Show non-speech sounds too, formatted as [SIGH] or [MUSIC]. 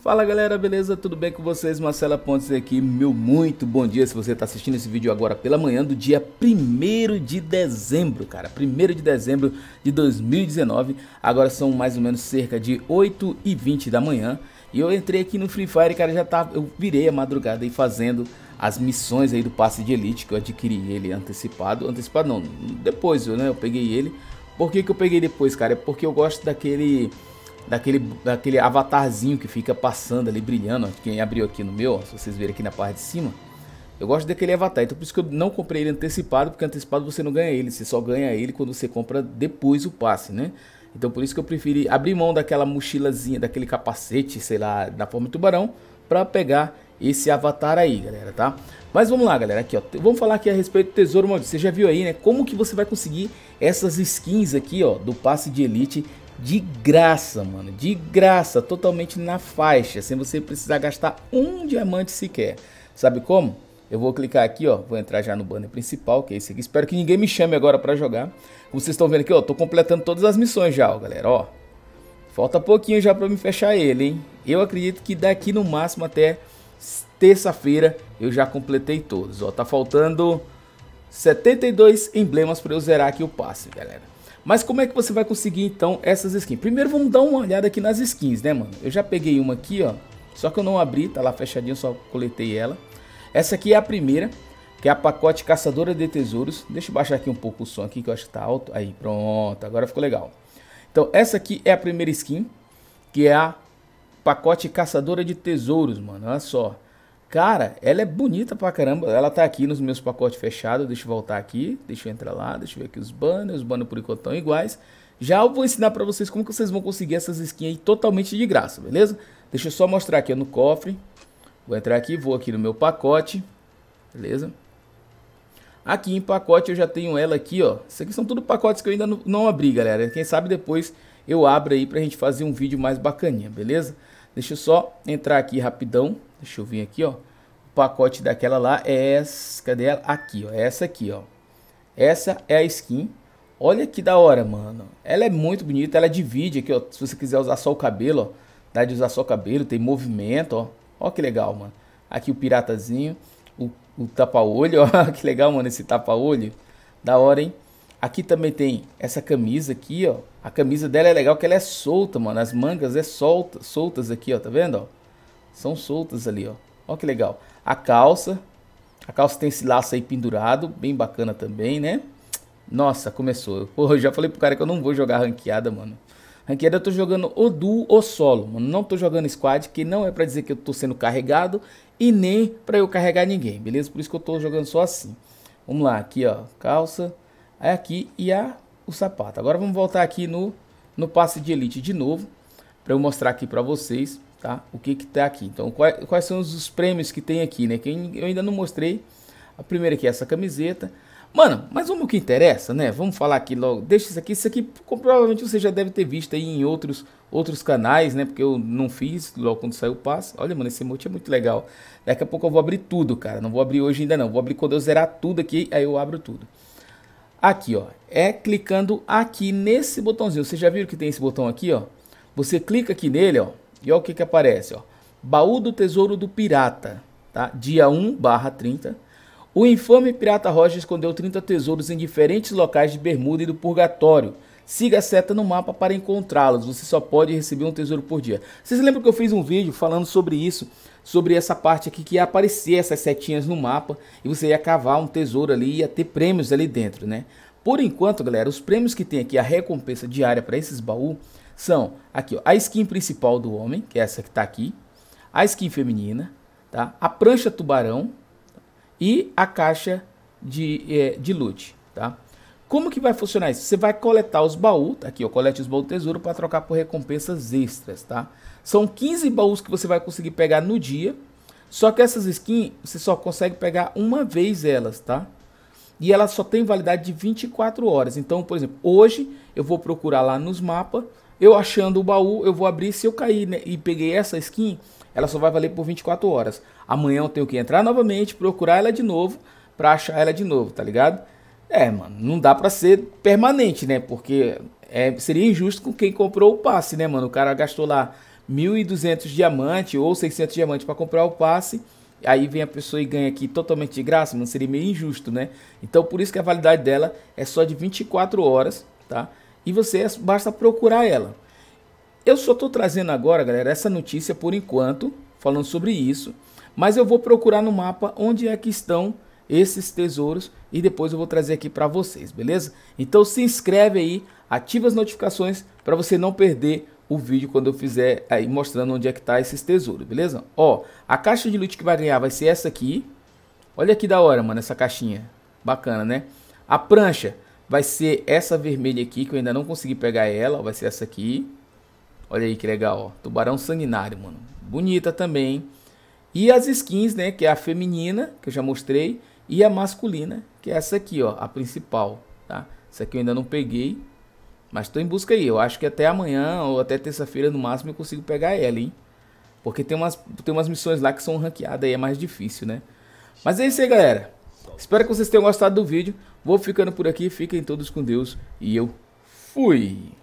Fala galera, beleza? Tudo bem com vocês? Marcela Pontes aqui, meu muito bom dia se você está assistindo esse vídeo agora pela manhã do dia 1 de dezembro, cara, 1 de dezembro de 2019, agora são mais ou menos cerca de 8 e 20 da manhã e eu entrei aqui no Free Fire, cara, já tá, eu virei a madrugada aí fazendo as missões aí do passe de elite que eu adquiri ele antecipado, antecipado não, depois né, eu peguei ele, por que que eu peguei depois, cara? É porque eu gosto daquele daquele, daquele avatarzinho que fica passando ali, brilhando. Quem abriu aqui no meu, se vocês verem aqui na parte de cima, eu gosto daquele avatar. Então por isso que eu não comprei ele antecipado, porque antecipado você não ganha ele, você só ganha ele quando você compra depois o passe, né? Então por isso que eu preferi abrir mão daquela mochilazinha, daquele capacete, sei lá, da forma de tubarão, para pegar esse avatar aí, galera, tá? Mas vamos lá, galera, aqui, ó. Vamos falar aqui a respeito do Tesouro Maldito. Você já viu aí, né? Como que você vai conseguir essas skins aqui, ó, do passe de elite de graça, mano, de graça, totalmente na faixa, sem você precisar gastar um diamante sequer. Sabe como? Eu vou clicar aqui, ó, vou entrar já no banner principal, que é esse aqui. Espero que ninguém me chame agora para jogar. Como vocês estão vendo aqui, ó, tô completando todas as missões já, ó, galera, ó. Falta pouquinho já para me fechar ele, hein? Eu acredito que daqui no máximo até terça-feira eu já completei todos, ó. Tá faltando 72 emblemas para eu zerar aqui o passe, galera. Mas como é que você vai conseguir então essas skins? Primeiro vamos dar uma olhada aqui nas skins, né mano? Eu já peguei uma aqui, ó. Só que eu não abri, tá lá fechadinho, só coletei ela. Essa aqui é a primeira, que é a pacote caçadora de tesouros. Deixa eu baixar aqui um pouco o som aqui, que eu acho que tá alto. Aí, pronto, agora ficou legal. Então essa aqui é a primeira skin, que é a pacote caçadora de tesouros, mano. Olha só. Cara, ela é bonita pra caramba. Ela tá aqui nos meus pacotes fechados. Deixa eu voltar aqui. Deixa eu entrar lá. Deixa eu ver aqui os banners. Os banners por enquanto estão iguais. Já eu vou ensinar pra vocês como que vocês vão conseguir essas skins aí totalmente de graça, beleza? Deixa eu só mostrar aqui no cofre. Vou entrar aqui, vou aqui no meu pacote. Beleza? Aqui em pacote eu já tenho ela aqui, ó. Isso aqui são tudo pacotes que eu ainda não, não abri, galera. Quem sabe depois eu abro aí pra gente fazer um vídeo mais bacaninha, beleza? Deixa eu só entrar aqui rapidão. Deixa eu vir aqui, ó pacote daquela lá é essa, cadê ela? Aqui, ó, essa aqui, ó. Essa é a skin. Olha que da hora, mano. Ela é muito bonita, ela divide aqui, ó. Se você quiser usar só o cabelo, ó, dá de usar só o cabelo, tem movimento, ó. Ó que legal, mano. Aqui o piratazinho, o, o tapa-olho, [LAUGHS] ó. que legal, mano, esse tapa-olho. Da hora, hein? Aqui também tem essa camisa aqui, ó. A camisa dela é legal que ela é solta, mano. As mangas é solta, soltas aqui, ó. Tá vendo, ó? São soltas ali, ó. Olha que legal. A calça. A calça tem esse laço aí pendurado, bem bacana também, né? Nossa, começou. Porra, eu já falei pro cara que eu não vou jogar ranqueada, mano. Ranqueada eu tô jogando o duo ou solo, mano. Não tô jogando squad, que não é pra dizer que eu tô sendo carregado e nem pra eu carregar ninguém, beleza? Por isso que eu tô jogando só assim. Vamos lá, aqui ó, calça, aí aqui e a, o sapato. Agora vamos voltar aqui no, no passe de elite de novo, pra eu mostrar aqui pra vocês tá? O que que tá aqui? Então, quais, quais são os prêmios que tem aqui, né? Que eu ainda não mostrei. A primeira aqui é essa camiseta. Mano, mas vamos o que interessa, né? Vamos falar aqui logo. Deixa isso aqui. Isso aqui provavelmente você já deve ter visto aí em outros, outros canais, né? Porque eu não fiz logo quando saiu o passe. Olha, mano, esse emote é muito legal. Daqui a pouco eu vou abrir tudo, cara. Não vou abrir hoje ainda não. Vou abrir quando eu zerar tudo aqui, aí eu abro tudo. Aqui, ó. É clicando aqui nesse botãozinho. Vocês já viram que tem esse botão aqui, ó? Você clica aqui nele, ó. E olha o que, que aparece. Ó. Baú do Tesouro do Pirata, tá? dia 1 barra 30. O infame Pirata Rocha escondeu 30 tesouros em diferentes locais de Bermuda e do Purgatório. Siga a seta no mapa para encontrá-los. Você só pode receber um tesouro por dia. Vocês lembram que eu fiz um vídeo falando sobre isso? Sobre essa parte aqui que ia aparecer essas setinhas no mapa. E você ia cavar um tesouro ali e ia ter prêmios ali dentro, né? Por enquanto, galera, os prêmios que tem aqui, a recompensa diária para esses baús são aqui ó, a skin principal do homem, que é essa que está aqui, a skin feminina, tá? a prancha tubarão e a caixa de, é, de loot. Tá? Como que vai funcionar isso? Você vai coletar os baús, tá aqui ó, colete os baús do tesouro para trocar por recompensas extras. Tá? São 15 baús que você vai conseguir pegar no dia, só que essas skins você só consegue pegar uma vez elas, tá? E elas só tem validade de 24 horas. Então, por exemplo, hoje eu vou procurar lá nos mapas eu achando o baú, eu vou abrir. Se eu cair né, e peguei essa skin, ela só vai valer por 24 horas. Amanhã eu tenho que entrar novamente, procurar ela de novo, pra achar ela de novo, tá ligado? É, mano, não dá pra ser permanente, né? Porque é, seria injusto com quem comprou o passe, né, mano? O cara gastou lá 1.200 diamante ou 600 diamantes para comprar o passe. Aí vem a pessoa e ganha aqui totalmente de graça, mano, seria meio injusto, né? Então por isso que a validade dela é só de 24 horas, tá? e você basta procurar ela. Eu só estou trazendo agora, galera, essa notícia por enquanto, falando sobre isso, mas eu vou procurar no mapa onde é que estão esses tesouros e depois eu vou trazer aqui para vocês, beleza? Então se inscreve aí, ativa as notificações para você não perder o vídeo quando eu fizer aí mostrando onde é que tá esses tesouros, beleza? Ó, a caixa de loot que vai ganhar vai ser essa aqui. Olha que da hora, mano, essa caixinha. Bacana, né? A prancha vai ser essa vermelha aqui, que eu ainda não consegui pegar ela, vai ser essa aqui. Olha aí que legal, ó. Tubarão sanguinário, mano. Bonita também, hein? E as skins, né, que é a feminina, que eu já mostrei, e a masculina, que é essa aqui, ó, a principal, tá? Essa aqui eu ainda não peguei, mas estou em busca aí. Eu acho que até amanhã ou até terça-feira no máximo eu consigo pegar ela, hein? Porque tem umas, tem umas missões lá que são ranqueadas e é mais difícil, né? Mas é isso aí, galera. Espero que vocês tenham gostado do vídeo. Vou ficando por aqui. Fiquem todos com Deus. E eu fui.